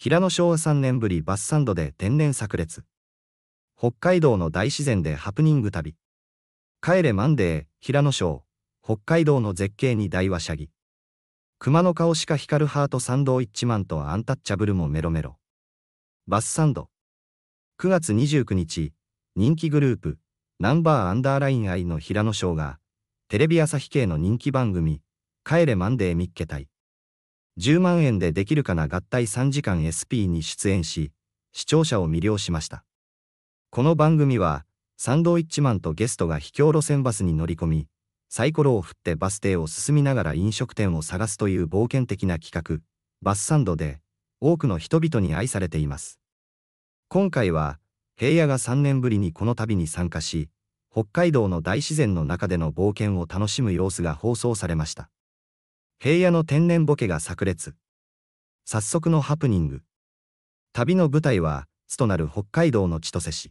平野翔3年ぶりバスサンドで天然炸裂。北海道の大自然でハプニング旅。帰れマンデー、平野翔。北海道の絶景に大はしゃぎ。熊の顔しか光るハートサンドウィッチマンとアンタッチャブルもメロメロ。バスサンド。9月29日、人気グループ、ナンバーアンダーライン愛の平野翔が、テレビ朝日系の人気番組、帰れマンデー見っけたい。10万円でできるかな合体3時間 SP に出演し、視聴者を魅了しました。この番組は、サンドウィッチマンとゲストが秘境路線バスに乗り込み、サイコロを振ってバス停を進みながら飲食店を探すという冒険的な企画、バスサンドで、多くの人々に愛されています。今回は、平野が3年ぶりにこの旅に参加し、北海道の大自然の中での冒険を楽しむ様子が放送されました。平野の天然ボケが炸裂。早速のハプニング。旅の舞台は、津となる北海道の千歳市。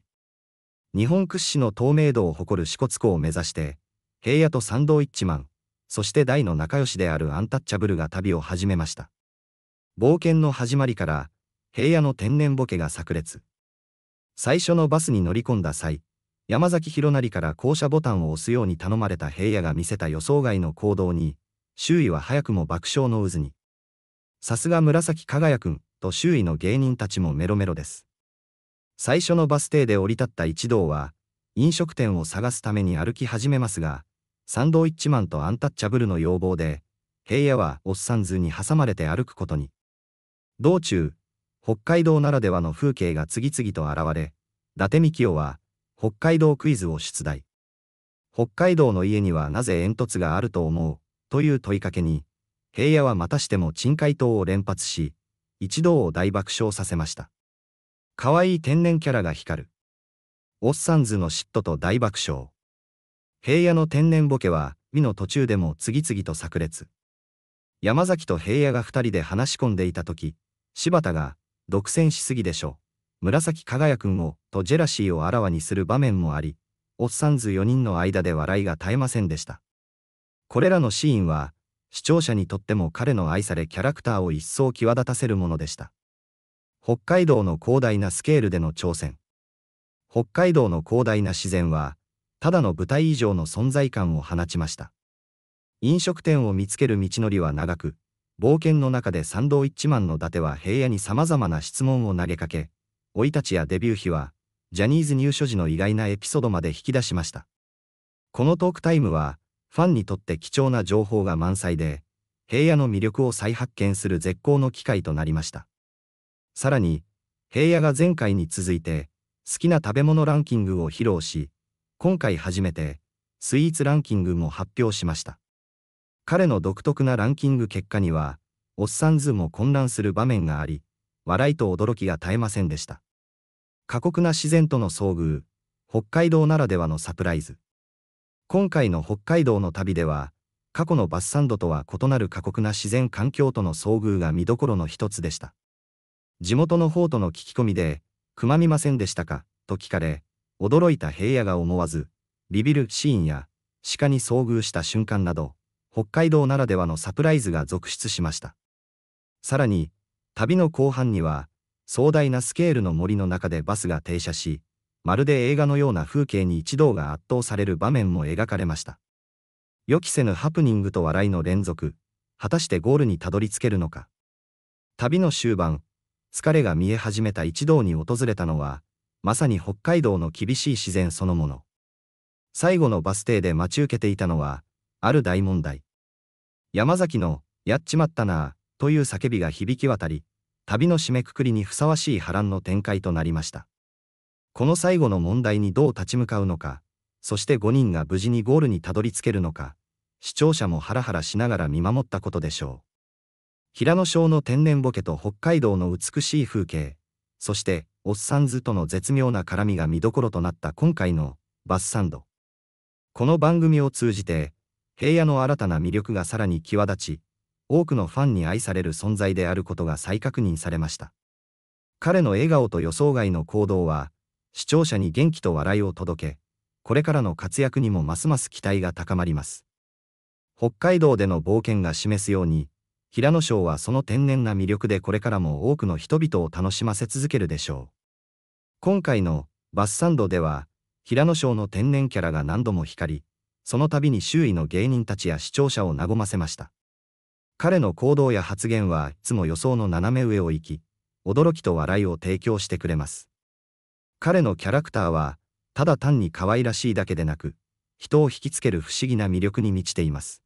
日本屈指の透明度を誇る支笏湖を目指して、平野とサンドウィッチマン、そして大の仲良しであるアンタッチャブルが旅を始めました。冒険の始まりから、平野の天然ボケが炸裂。最初のバスに乗り込んだ際、山崎弘成から降車ボタンを押すように頼まれた平野が見せた予想外の行動に、周囲は早くも爆笑の渦に。さすが紫輝くん、と周囲の芸人たちもメロメロです。最初のバス停で降り立った一同は、飲食店を探すために歩き始めますが、サンドウィッチマンとアンタッチャブルの要望で、平野はおっさんずに挟まれて歩くことに。道中、北海道ならではの風景が次々と現れ、伊達みきは、北海道クイズを出題。北海道の家にはなぜ煙突があると思うという問いかけに、平野はまたしても珍海答を連発し、一同を大爆笑させました。可愛い天然キャラが光る。オッサンズの嫉妬と大爆笑。平野の天然ボケは、美の途中でも次々と炸裂。山崎と平野が二人で話し込んでいた時、柴田が、独占しすぎでしょ。紫輝くんを、とジェラシーをあらわにする場面もあり、オッサンズ4人の間で笑いが絶えませんでした。これらのシーンは、視聴者にとっても彼の愛されキャラクターを一層際立たせるものでした。北海道の広大なスケールでの挑戦。北海道の広大な自然は、ただの舞台以上の存在感を放ちました。飲食店を見つける道のりは長く、冒険の中でサンドウィッチマンの伊達は平野に様々な質問を投げかけ、生い立ちやデビュー日は、ジャニーズ入所時の意外なエピソードまで引き出しました。このトークタイムは、ファンにとって貴重な情報が満載で、平野の魅力を再発見する絶好の機会となりました。さらに、平野が前回に続いて、好きな食べ物ランキングを披露し、今回初めて、スイーツランキングも発表しました。彼の独特なランキング結果には、おっさんズも混乱する場面があり、笑いと驚きが絶えませんでした。過酷な自然との遭遇、北海道ならではのサプライズ。今回の北海道の旅では、過去のバスサンドとは異なる過酷な自然環境との遭遇が見どころの一つでした。地元の方との聞き込みで、くまみませんでしたかと聞かれ、驚いた平野が思わず、ビビるシーンや、鹿に遭遇した瞬間など、北海道ならではのサプライズが続出しました。さらに、旅の後半には、壮大なスケールの森の中でバスが停車し、まるで映画のような風景に一同が圧倒される場面も描かれました。予期せぬハプニングと笑いの連続、果たしてゴールにたどり着けるのか。旅の終盤、疲れが見え始めた一同に訪れたのは、まさに北海道の厳しい自然そのもの。最後のバス停で待ち受けていたのは、ある大問題。山崎の、やっちまったなという叫びが響き渡り、旅の締めくくりにふさわしい波乱の展開となりました。この最後の問題にどう立ち向かうのか、そして5人が無事にゴールにたどり着けるのか、視聴者もハラハラしながら見守ったことでしょう。平野省の天然ボケと北海道の美しい風景、そして、おっさんずとの絶妙な絡みが見どころとなった今回のバスサンド。この番組を通じて、平野の新たな魅力がさらに際立ち、多くのファンに愛される存在であることが再確認されました。彼の笑顔と予想外の行動は、視聴者に元気と笑いを届け、これからの活躍にもますます期待が高まります。北海道での冒険が示すように、平野賞はその天然な魅力でこれからも多くの人々を楽しませ続けるでしょう。今回のバスサンドでは、平野賞の天然キャラが何度も光り、その度に周囲の芸人たちや視聴者を和ませました。彼の行動や発言はいつも予想の斜め上を行き、驚きと笑いを提供してくれます。彼のキャラクターは、ただ単に可愛らしいだけでなく、人を引きつける不思議な魅力に満ちています。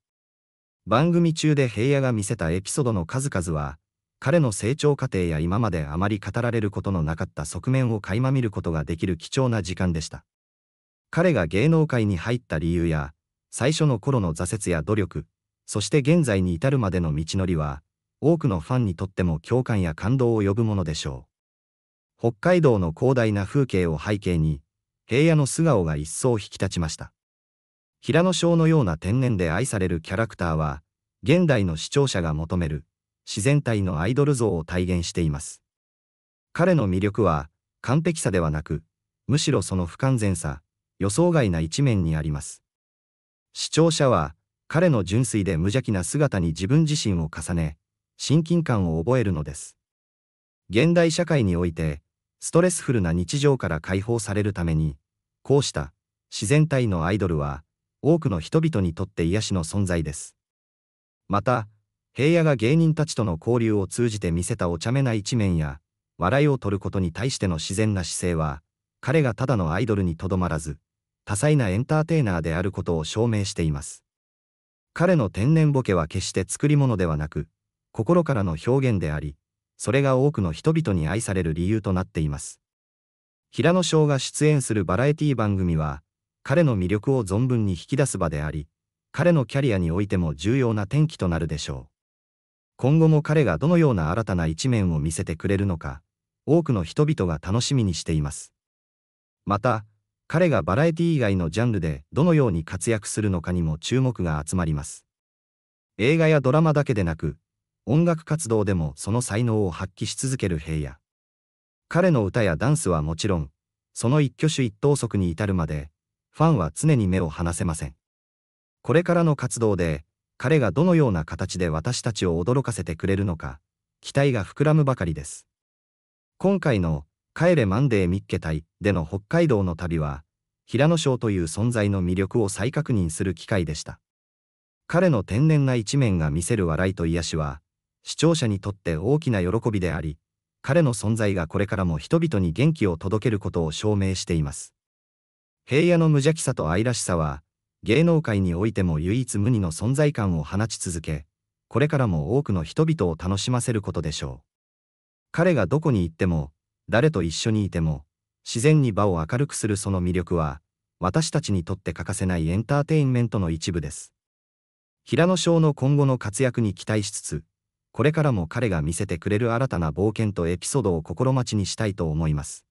番組中で平野が見せたエピソードの数々は、彼の成長過程や今まであまり語られることのなかった側面を垣間見ることができる貴重な時間でした。彼が芸能界に入った理由や、最初の頃の挫折や努力、そして現在に至るまでの道のりは、多くのファンにとっても共感や感動を呼ぶものでしょう。北海道の広大な風景を背景に、平野の素顔が一層引き立ちました。平野翔のような天然で愛されるキャラクターは、現代の視聴者が求める、自然体のアイドル像を体現しています。彼の魅力は、完璧さではなく、むしろその不完全さ、予想外な一面にあります。視聴者は、彼の純粋で無邪気な姿に自分自身を重ね、親近感を覚えるのです。現代社会において、ストレスフルな日常から解放されるために、こうした自然体のアイドルは、多くの人々にとって癒しの存在です。また、平野が芸人たちとの交流を通じて見せたお茶目な一面や、笑いを取ることに対しての自然な姿勢は、彼がただのアイドルにとどまらず、多彩なエンターテイナーであることを証明しています。彼の天然ボケは決して作り物ではなく、心からの表現であり、それが多くの人々に愛される理由となっています。平野翔が出演するバラエティ番組は、彼の魅力を存分に引き出す場であり、彼のキャリアにおいても重要な転機となるでしょう。今後も彼がどのような新たな一面を見せてくれるのか、多くの人々が楽しみにしています。また、彼がバラエティ以外のジャンルでどのように活躍するのかにも注目が集まります。映画やドラマだけでなく、音楽活動でもその才能を発揮し続ける平野。彼の歌やダンスはもちろん、その一挙手一投足に至るまで、ファンは常に目を離せません。これからの活動で、彼がどのような形で私たちを驚かせてくれるのか、期待が膨らむばかりです。今回の「帰れマンデーミッケ隊」での北海道の旅は平野翔という存在の魅力を再確認する機会でした彼の天然な一面が見せる笑いと癒しは視聴者にとって大きな喜びであり、彼の存在がこれからも人々に元気を届けることを証明しています。平野の無邪気さと愛らしさは、芸能界においても唯一無二の存在感を放ち続け、これからも多くの人々を楽しませることでしょう。彼がどこに行っても、誰と一緒にいても、自然に場を明るくするその魅力は、私たちにとって欠かせないエンターテインメントの一部です。平野翔の今後の活躍に期待しつつ、これからも彼が見せてくれる新たな冒険とエピソードを心待ちにしたいと思います。